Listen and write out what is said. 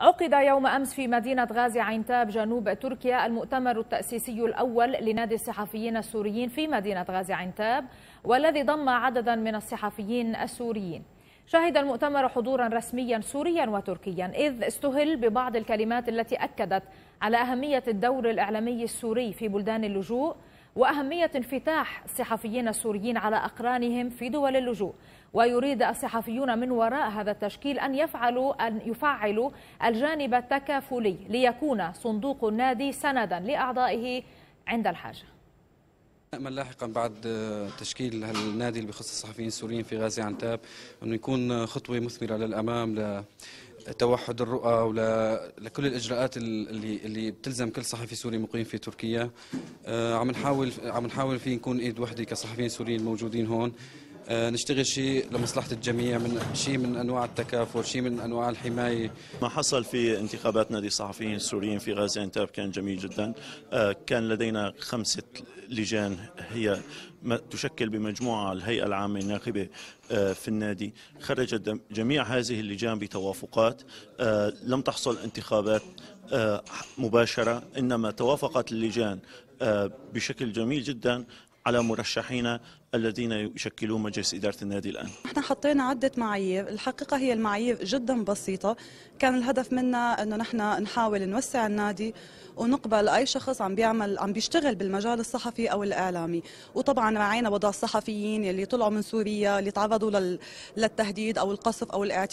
عقد يوم أمس في مدينة غازي عينتاب جنوب تركيا المؤتمر التأسيسي الأول لنادي الصحفيين السوريين في مدينة غازي عينتاب والذي ضم عددا من الصحفيين السوريين شهد المؤتمر حضورا رسميا سوريا وتركيا إذ استهل ببعض الكلمات التي أكدت على أهمية الدور الإعلامي السوري في بلدان اللجوء وأهمية انفتاح الصحفيين السوريين على أقرانهم في دول اللجوء ويريد الصحفيون من وراء هذا التشكيل أن يفعلوا أن يفعلوا الجانب التكافلي ليكون صندوق النادي سندا لأعضائه عند الحاجة نأمل لاحقا بعد تشكيل النادي اللي بخص الصحفيين السوريين في غازي عنتاب انه يكون خطوه مثمره للامام توحد الرؤى ولكل الاجراءات اللي اللي بتلزم كل صحفي سوري مقيم في تركيا آه، عم نحاول عم نحاول في نكون ايد وحده كصحفيين سوريين موجودين هون آه، نشتغل شيء لمصلحه الجميع من شيء من انواع التكافل، شيء من انواع الحمايه. ما حصل في انتخابات نادي الصحفيين السوريين في غازي انتاب كان جميل جدا، آه، كان لدينا خمسه لجان هي تشكل بمجموعه الهيئه العامه الناخبه آه، في النادي، خرجت جميع هذه اللجان بتوافقات، لم تحصل انتخابات مباشره انما توافقت اللجان بشكل جميل جدا على مرشحينا الذين يشكلون مجلس إدارة النادي الآن نحن حطينا عدة معايير الحقيقة هي المعايير جدا بسيطة كان الهدف منا أنه نحن نحاول نوسع النادي ونقبل أي شخص عم بيعمل عم بيشتغل بالمجال الصحفي أو الإعلامي وطبعا راعينا وضع الصحفيين اللي طلعوا من سوريا اللي تعرضوا للتهديد أو القصف أو الاعتداء